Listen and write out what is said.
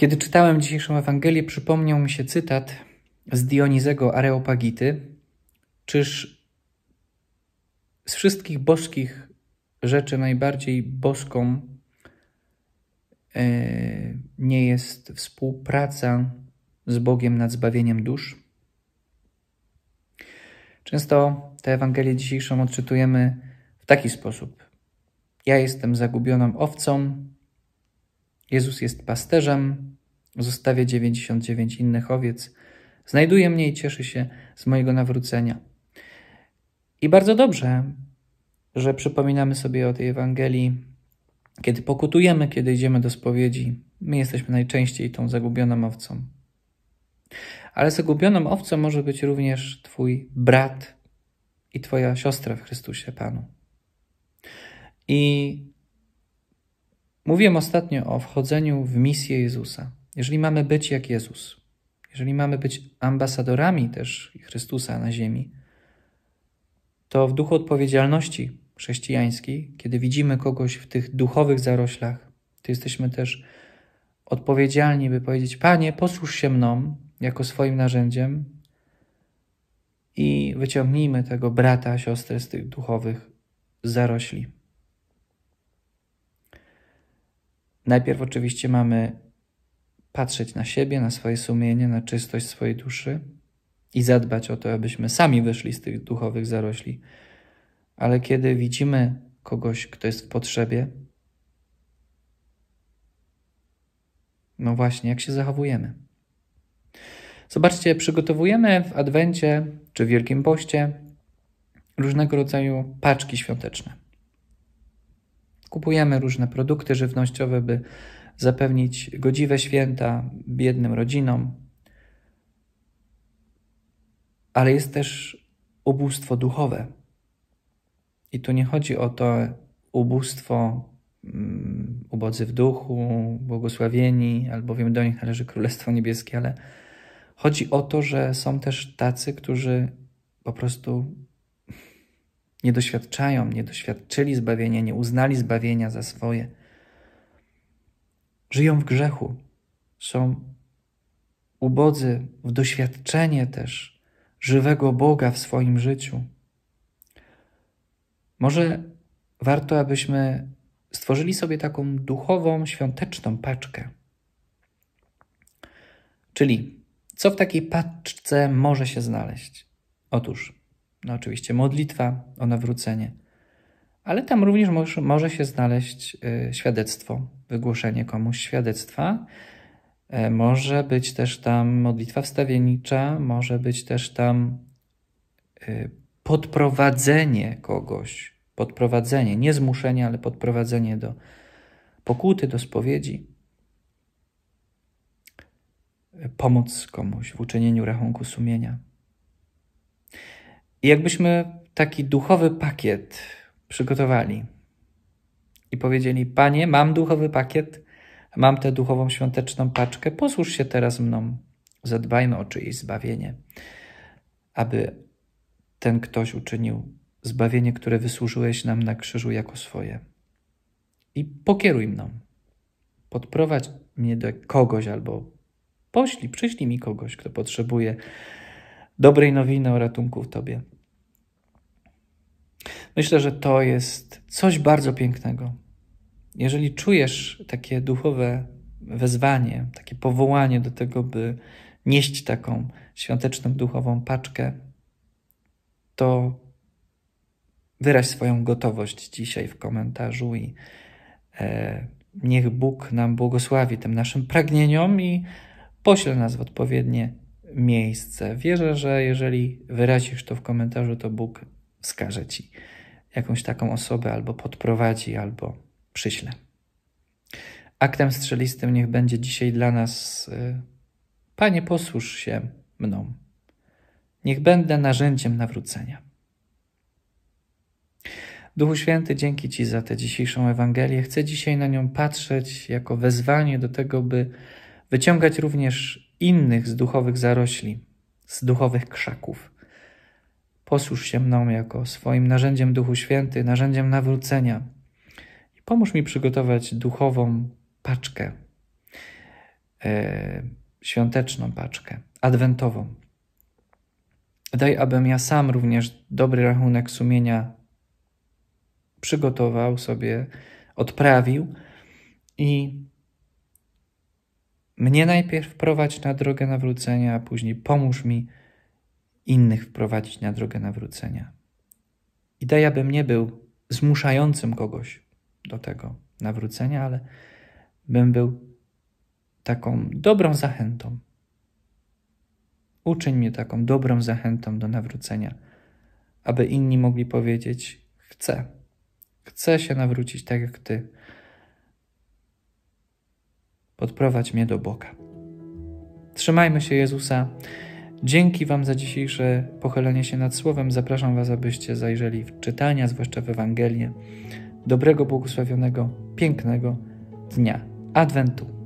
Kiedy czytałem dzisiejszą Ewangelię, przypomniał mi się cytat z Dionizego Areopagity: Czyż z wszystkich boskich rzeczy najbardziej boską e, nie jest współpraca z Bogiem nad zbawieniem dusz? Często tę Ewangelię dzisiejszą odczytujemy w taki sposób. Ja jestem zagubioną owcą, Jezus jest pasterzem, Zostawia 99 innych owiec. Znajduje mnie i cieszy się z mojego nawrócenia. I bardzo dobrze, że przypominamy sobie o tej Ewangelii, kiedy pokutujemy, kiedy idziemy do spowiedzi. My jesteśmy najczęściej tą zagubioną owcą. Ale zagubioną owcą może być również Twój brat i Twoja siostra w Chrystusie Panu. I mówiłem ostatnio o wchodzeniu w misję Jezusa. Jeżeli mamy być jak Jezus, jeżeli mamy być ambasadorami też Chrystusa na ziemi, to w duchu odpowiedzialności chrześcijańskiej, kiedy widzimy kogoś w tych duchowych zaroślach, to jesteśmy też odpowiedzialni, by powiedzieć: Panie, posłuż się mną jako swoim narzędziem i wyciągnijmy tego brata, siostrę z tych duchowych zarośli. Najpierw oczywiście mamy patrzeć na siebie, na swoje sumienie, na czystość swojej duszy i zadbać o to, abyśmy sami wyszli z tych duchowych zarośli. Ale kiedy widzimy kogoś, kto jest w potrzebie, no właśnie, jak się zachowujemy? Zobaczcie, przygotowujemy w Adwencie czy Wielkim Poście różnego rodzaju paczki świąteczne. Kupujemy różne produkty żywnościowe, by zapewnić godziwe święta biednym rodzinom. Ale jest też ubóstwo duchowe. I tu nie chodzi o to ubóstwo mm, ubodzy w duchu, błogosławieni, albowiem do nich należy Królestwo Niebieskie, ale chodzi o to, że są też tacy, którzy po prostu nie doświadczają, nie doświadczyli zbawienia, nie uznali zbawienia za swoje żyją w grzechu, są ubodzy w doświadczenie też żywego Boga w swoim życiu. Może warto, abyśmy stworzyli sobie taką duchową, świąteczną paczkę. Czyli co w takiej paczce może się znaleźć? Otóż, no oczywiście modlitwa o nawrócenie, ale tam również może, może się znaleźć y, świadectwo, wygłoszenie komuś świadectwa. E, może być też tam modlitwa wstawiennicza, może być też tam y, podprowadzenie kogoś, podprowadzenie, nie zmuszenie, ale podprowadzenie do pokuty, do spowiedzi. E, Pomoc komuś w uczynieniu rachunku sumienia. I jakbyśmy taki duchowy pakiet przygotowali i powiedzieli: Panie, mam duchowy pakiet, mam tę duchową świąteczną paczkę, posłuż się teraz mną, zadbajmy o czyjeś zbawienie, aby ten ktoś uczynił zbawienie, które wysłużyłeś nam na krzyżu jako swoje. I pokieruj mną, podprowadź mnie do kogoś albo poślij, przyślij mi kogoś, kto potrzebuje dobrej nowiny o ratunku w Tobie. Myślę, że to jest coś bardzo pięknego. Jeżeli czujesz takie duchowe wezwanie, takie powołanie do tego, by nieść taką świąteczną duchową paczkę, to wyraź swoją gotowość dzisiaj w komentarzu i e, niech Bóg nam błogosławi tym naszym pragnieniom i pośle nas w odpowiednie miejsce. Wierzę, że jeżeli wyrazisz to w komentarzu, to Bóg wskaże ci jakąś taką osobę albo podprowadzi, albo przyśle. Aktem strzelistym niech będzie dzisiaj dla nas: y, Panie, posłusz się mną. Niech będę narzędziem nawrócenia. Duchu Święty, dzięki Ci za tę dzisiejszą Ewangelię. Chcę dzisiaj na nią patrzeć jako wezwanie do tego, by wyciągać również innych z duchowych zarośli, z duchowych krzaków Posłuż się mną jako swoim narzędziem Duchu Święty, narzędziem nawrócenia i pomóż mi przygotować duchową paczkę, e, świąteczną paczkę, adwentową. Daj, abym ja sam również dobry rachunek sumienia przygotował sobie, odprawił i mnie najpierw prowadź na drogę nawrócenia, a później pomóż mi innych wprowadzić na drogę nawrócenia. Idea bym nie był zmuszającym kogoś do tego nawrócenia, ale bym był taką dobrą zachętą. Uczyń mnie taką dobrą zachętą do nawrócenia, aby inni mogli powiedzieć: Chcę, chcę się nawrócić tak jak Ty. Podprowadź mnie do Boga. Trzymajmy się Jezusa. Dzięki Wam za dzisiejsze pochylenie się nad Słowem. Zapraszam Was, abyście zajrzeli w czytania, zwłaszcza w Ewangelię. Dobrego, błogosławionego, pięknego dnia Adwentu.